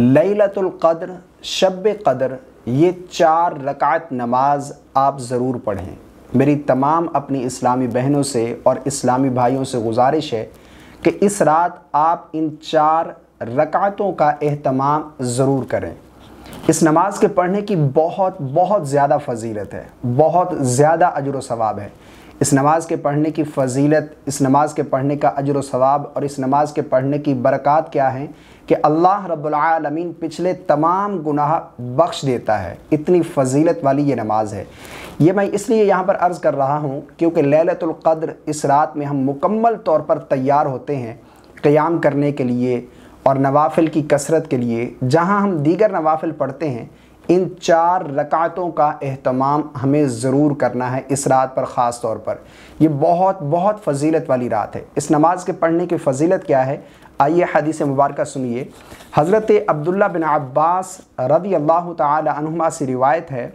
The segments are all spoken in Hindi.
लैलतुल कद्र शब कदर ये चार रकात नमाज आप ज़रूर पढ़ें मेरी तमाम अपनी इस्लामी बहनों से और इस्लामी भाइयों से गुजारिश है कि इस रात आप इन चार रकातों का अहतमाम ज़रूर करें इस नमाज के पढ़ने की बहुत बहुत ज़्यादा फजीलत है बहुत ज़्यादा अजर व सवाब है इस नमाज़ के पढ़ने की फ़जीलत इस नमाज़ के पढ़ने का अजर व सवाब और इस नमाज़ के पढ़ने की बरक़ात क्या है कि अल्लाह रब्लमीन पिछले तमाम गुनाह बख्श देता है इतनी फ़जीलत वाली ये नमाज़ है ये मैं इसलिए यहाँ पर अर्ज़ कर रहा हूँ क्योंकि ललतुल्क़द्र इस रात में हम मुकम्मल तौर पर तैयार होते हैं क़्याम करने के लिए और नवाफिल की कसरत के लिए जहाँ हम दीगर नवाफिल पढ़ते हैं इन चार रकातों का अहतमाम हमें ज़रूर करना है इस रात पर ख़ास तौर पर ये बहुत बहुत फजीलत वाली रात है इस नमाज के पढ़ने की फजीलत क्या है आइए हदीस मुबारक सुनिए हज़रत अब्दुल्ला बिन अब्बास रदी अल्लाह तहुमा से रिवायत है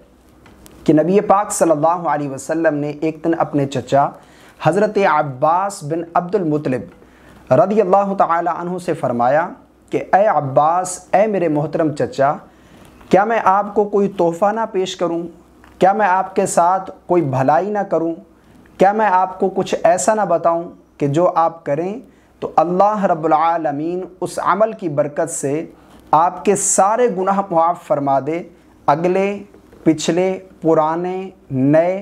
कि नबी पाक सल्लल्लाहु अलैहि वसल्लम ने एक दिन अपने चचा हज़रत अब्बास बिन अब्दुलमतलब रदी अल्लाह तहु से फ़रमाया कि अब्बास ए मेरे मोहतरम चचा क्या मैं आपको कोई तोहफ़ा ना पेश करूं? क्या मैं आपके साथ कोई भलाई ना करूं? क्या मैं आपको कुछ ऐसा ना बताऊं कि जो आप करें तो अल्लाह रबालमीन उस अमल की बरकत से आपके सारे गुनाह मुआफ़ फरमा दे अगले पिछले पुराने नए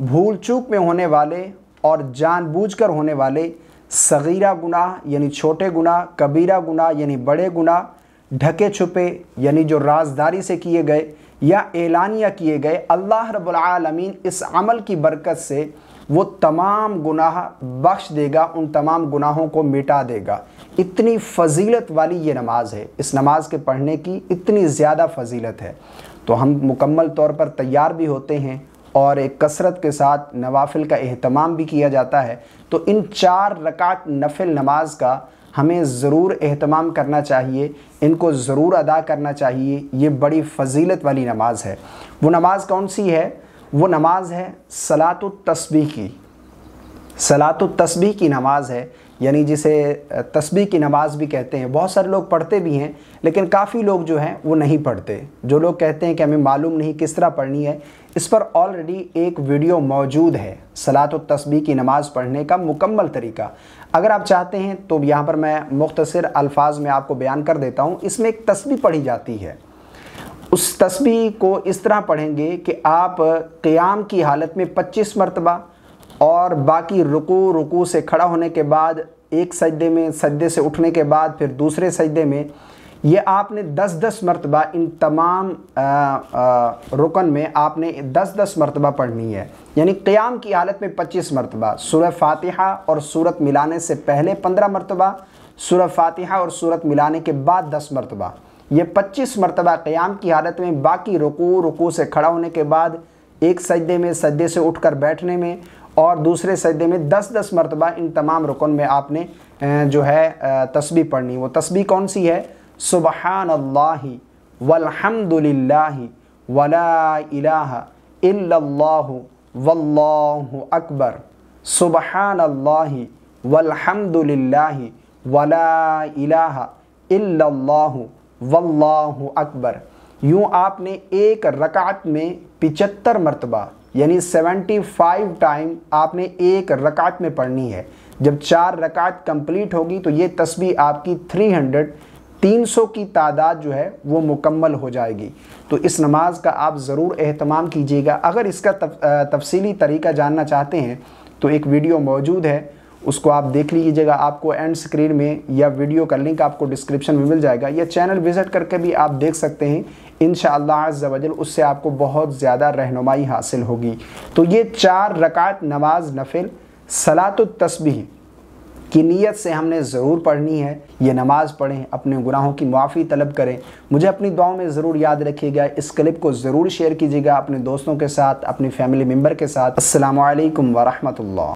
भूल चूक में होने वाले और जानबूझकर होने वाले सगीरा गुनाह यानी छोटे गुनाह कबीरा गुनाह यानी बड़े गुनाह ढके छुपे यानी जो राजदारी से किए गए या एलानिया किए गए अल्लाह रब्बुल आलमीन इस अमल की बरकत से वो तमाम गुनाह बख्श देगा उन तमाम गुनाहों को मिटा देगा इतनी फजीलत वाली ये नमाज है इस नमाज के पढ़ने की इतनी ज़्यादा फजीलत है तो हम मुकम्मल तौर पर तैयार भी होते हैं और एक कसरत के साथ नवाफिल का अहतमाम भी किया जाता है तो इन चार रकात नफिल नमाज का हमें ज़रूर अहतमाम करना चाहिए इनको ज़रूर अदा करना चाहिए ये बड़ी फजीलत वाली नमाज है वो नमाज कौन सी है वो नमाज है सलात तस्बी की सलात तस्बी की नमाज है यानी जिसे तस्बी की नमाज़ भी कहते हैं बहुत सारे लोग पढ़ते भी हैं लेकिन काफ़ी लोग जो हैं वो नहीं पढ़ते जो लोग कहते हैं कि हमें मालूम नहीं किस तरह पढ़नी है इस पर ऑलरेडी एक वीडियो मौजूद है सलात तस्बी की नमाज़ पढ़ने का मुकम्मल तरीका अगर आप चाहते हैं तो यहाँ पर मैं मुख्तर अल्फाज में आपको बयान कर देता हूँ इसमें एक तस्बी पढ़ी जाती है उस तस्बी को इस तरह पढ़ेंगे कि आप क़्याम की हालत में पच्चीस मरतबा और बाकी रुकू रुकू से खड़ा होने के बाद एक सजदे में सजदे से उठने के बाद फिर दूसरे सजदे में ये आपने 10-10 मरतबा इन तमाम आ, आ, रुकन में आपने 10-10 मरतबा पढ़नी है यानी क़्याम की हालत में 25 मरतबा सूर्य फातिहा और सूरत मिलाने से पहले 15 मरतबा सूर्य फातिहा और सूरत मिलाने के बाद 10 मरतबा ये 25 मरतबा क़्याम की हालत में बाकी रुकू रुकू से खड़ा होने के बाद एक सजदे में सजदे से उठकर बैठने में और दूसरे सजदे में दस दस मरतबा इन तमाम रुकन में आपने जो है तस्बी पढ़नी वो तस्बी कौन सी है सुबहान अल्लाह वलहमदिल्ला वला अकबर सुबहान अल्लाह वलहमदिल्ला वला वल्लाहु अकबर यूँ आपने एक रकात में पिचत्तर मरतबा यानी 75 टाइम आपने एक रकात में पढ़नी है जब चार रकात कंप्लीट होगी तो ये तस्वीर आपकी 300 300 की तादाद जो है वो मुकम्मल हो जाएगी तो इस नमाज का आप ज़रूर अहतमाम कीजिएगा अगर इसका तफ, तफसीली तरीका जानना चाहते हैं तो एक वीडियो मौजूद है उसको आप देख लीजिएगा आपको एंड स्क्रीन में या वीडियो का लिंक आपको डिस्क्रिप्शन में मिल जाएगा या चैनल विजिट करके भी आप देख सकते हैं इन शजल उससे आपको बहुत ज़्यादा रहनुमाई हासिल होगी तो ये चार रकात नमाज नफिल सलात तस्बी की नीयत से हमने ज़रूर पढ़नी है ये नमाज़ पढ़ें अपने गुनाहों की माफ़ी तलब करें मुझे अपनी दुआओं में ज़रूर याद रखिएगा इस क्लिप को ज़रूर शेयर कीजिएगा अपने दोस्तों के साथ अपनी फैमिली मेम्बर के साथ असलकम वरहमल